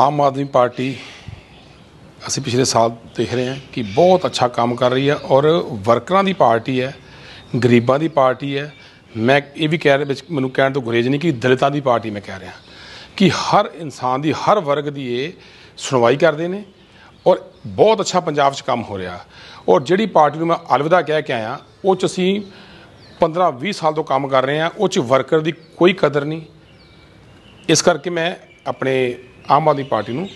ਆਮ ਆਦਮੀ party ਅਸੀਂ ਪਿਛਲੇ ਸਾਲ ਦੇਖ ਰਹੇ ਹਾਂ ਕਿ ਬਹੁਤ ਅੱਛਾ ਕੰਮ ਕਰ ਰਹੀ ਹੈ ਔਰ ਵਰਕਰਾਂ ਦੀ ਪਾਰਟੀ ਹੈ ਗਰੀਬਾਂ ਦੀ ਪਾਰਟੀ ਹੈ ਮੈਂ ਇਹ ਵੀ ਕਹਿ ਰਿਹਾ ਵਿੱਚ ਮੈਨੂੰ ਕਹਿਣ ਤੋਂ ਗੁਰੇਜ ਨਹੀਂ ਕਿ ਦਲਿਤਾਂ ਦੀ ਪਾਰਟੀ ਮੈਂ ਕਹਿ ਰਿਹਾ ਕਿ ਹਰ ਇਨਸਾਨ ਦੀ ਹਰ ਵਰਗ ਦੀ ਇਹ ਸੁਣਵਾਈ ਕਰਦੇ ਨੇ ਔਰ ਬਹੁਤ ਅੱਛਾ ਪੰਜਾਬ 'ਚ ਕੰਮ ਹੋ ਰਿਹਾ ਔਰ ਜਿਹੜੀ ਪਾਰਟੀ ਨੂੰ ਮੈਂ ਅਲਵਿਦਾ ਕਹਿ ਕੇ ਆਇਆ ਉਹ 'ਚ ਅਸੀਂ 15-20 ਸਾਲ ਤੋਂ ਕੰਮ ਕਰ ਰਹੇ ਹਾਂ ਉਹ 'ਚ ਵਰਕਰ ਦੀ ਕੋਈ ਕਦਰ ਨਹੀਂ ਇਸ ਕਰਕੇ ਮੈਂ ਆਪਣੇ ਆਮ ਆਦਮੀ ਪਾਰਟੀ ਨੂੰ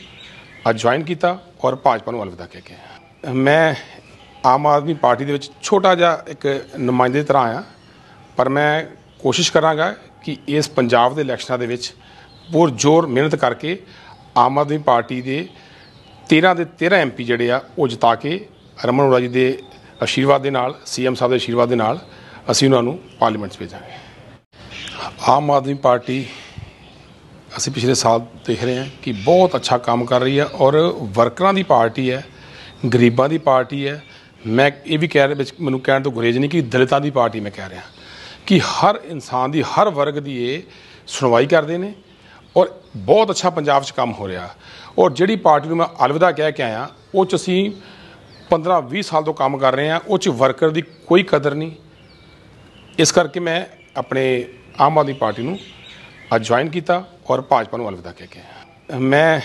ਅੱਜ ਜੁਆਇਨ ਕੀਤਾ ਔਰ ਭਾਜਪਾ ਨੂੰ ਅਲਵਿਦਾ ਕਹਿ ਕੇ ਮੈਂ ਆਮ ਆਦਮੀ ਪਾਰਟੀ ਦੇ ਵਿੱਚ ਛੋਟਾ ਜਿਹਾ ਇੱਕ ਨੁਮਾਇੰਦੇ ਦੀ ਤਰ੍ਹਾਂ ਆਇਆ ਪਰ ਮੈਂ ਕੋਸ਼ਿਸ਼ ਕਰਾਂਗਾ ਕਿ ਇਸ ਪੰਜਾਬ ਦੇ ਇਲੈਕਸ਼ਨਾਂ ਦੇ ਵਿੱਚ ਪੂਰ ਜ਼ੋਰ ਮਿਹਨਤ ਕਰਕੇ ਆਮ ਆਦਮੀ ਪਾਰਟੀ ਦੇ 13 ਦੇ 13 ਐਮਪੀ ਜਿਹੜੇ ਆ ਉਹ ਜਿਤਾ ਕੇ ਰਮਨ ਅਰੋੜਾ ਜੀ ਦੇ ਅਸ਼ੀਰਵਾਦ ਦੇ ਨਾਲ ਸੀਐਮ ਸਾਹਿਬ ਦੇ ਅਸ਼ੀਰਵਾਦ ਦੇ ਨਾਲ ਅਸੀਂ ਉਹਨਾਂ ਨੂੰ ਪਾਰਲੀਮੈਂਟ 'ਚ ਭੇਜਾਂਗੇ ਆਮ ਆਦਮੀ ਪਾਰਟੀ ਅਸੀਂ ਪਿਛਲੇ ਸਾਲ ਦੇਖ ਰਹੇ ਹਾਂ ਕਿ ਬਹੁਤ ਅੱਛਾ ਕੰਮ ਕਰ ਰਹੀ ਹੈ ਔਰ ਵਰਕਰਾਂ ਦੀ ਪਾਰਟੀ ਹੈ ਗਰੀਬਾਂ ਦੀ ਪਾਰਟੀ ਹੈ ਮੈਂ ਇਹ ਵੀ ਕਹਿ ਰਿਹਾ ਵਿੱਚ ਮੈਨੂੰ ਕਹਿਣ ਤੋਂ ਗੁਰੇਜ ਨਹੀਂ ਕਿ ਦਲਿਤਾਂ ਦੀ ਪਾਰਟੀ ਮੈਂ ਕਹਿ ਰਿਹਾ ਕਿ ਹਰ ਇਨਸਾਨ ਦੀ ਹਰ ਵਰਗ ਦੀ ਇਹ ਸੁਣਵਾਈ ਕਰਦੇ ਨੇ ਔਰ ਬਹੁਤ ਅੱਛਾ ਪੰਜਾਬ 'ਚ ਕੰਮ ਹੋ ਰਿਹਾ ਔਰ ਜਿਹੜੀ ਪਾਰਟੀ ਨੂੰ ਮੈਂ ਅਲਵਿਦਾ ਕਹਿ ਕੇ ਆਇਆ ਉਹ 'ਚ ਅਸੀਂ 15-20 ਸਾਲ ਤੋਂ ਕੰਮ ਕਰ ਰਹੇ ਹਾਂ ਉਹ 'ਚ ਵਰਕਰ ਦੀ ਕੋਈ ਕਦਰ ਨਹੀਂ ਇਸ ਕਰਕੇ ਮੈਂ ਆਪਣੇ ਆਮ ਆਦਮੀ ਪਾਰਟੀ ਨੂੰ ਅੱਜ ਜੁਆਇਨ ਕੀਤਾ ਔਰ ਭਾਜਪਾ ਨੂੰ ਅਲਵਿਦਾ ਕਹਿ ਕੇ ਮੈਂ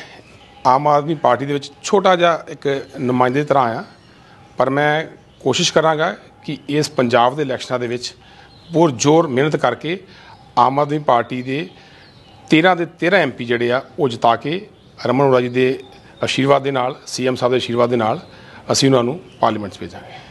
ਆਮ ਆਦਮੀ ਪਾਰਟੀ ਦੇ ਵਿੱਚ ਛੋਟਾ ਜਿਹਾ ਇੱਕ ਨੁਮਾਇੰਦੇ ਤਰ੍ਹਾਂ ਆਇਆ ਪਰ ਮੈਂ ਕੋਸ਼ਿਸ਼ ਕਰਾਂਗਾ ਕਿ ਇਸ ਪੰਜਾਬ ਦੇ ਇਲੈਕਸ਼ਨਾਂ ਦੇ ਵਿੱਚ ਪੂਰ ਜ਼ੋਰ ਮਿਹਨਤ ਕਰਕੇ ਆਮ ਆਦਮੀ ਪਾਰਟੀ ਦੇ 13 ਦੇ 13 ਐਮਪੀ ਜਿਹੜੇ ਆ ਉਹ ਜਿਤਾ ਕੇ ਰਮਨ ਅਰੋੜਾ ਦੇ ਆਸ਼ੀਰਵਾਦ ਦੇ ਨਾਲ ਸੀਐਮ ਸਾਹਿਬ ਦੇ ਆਸ਼ੀਰਵਾਦ ਦੇ ਨਾਲ ਅਸੀਂ ਉਹਨਾਂ ਨੂੰ ਪਾਰਲੀਮੈਂਟ ਭੇਜਾਂਗੇ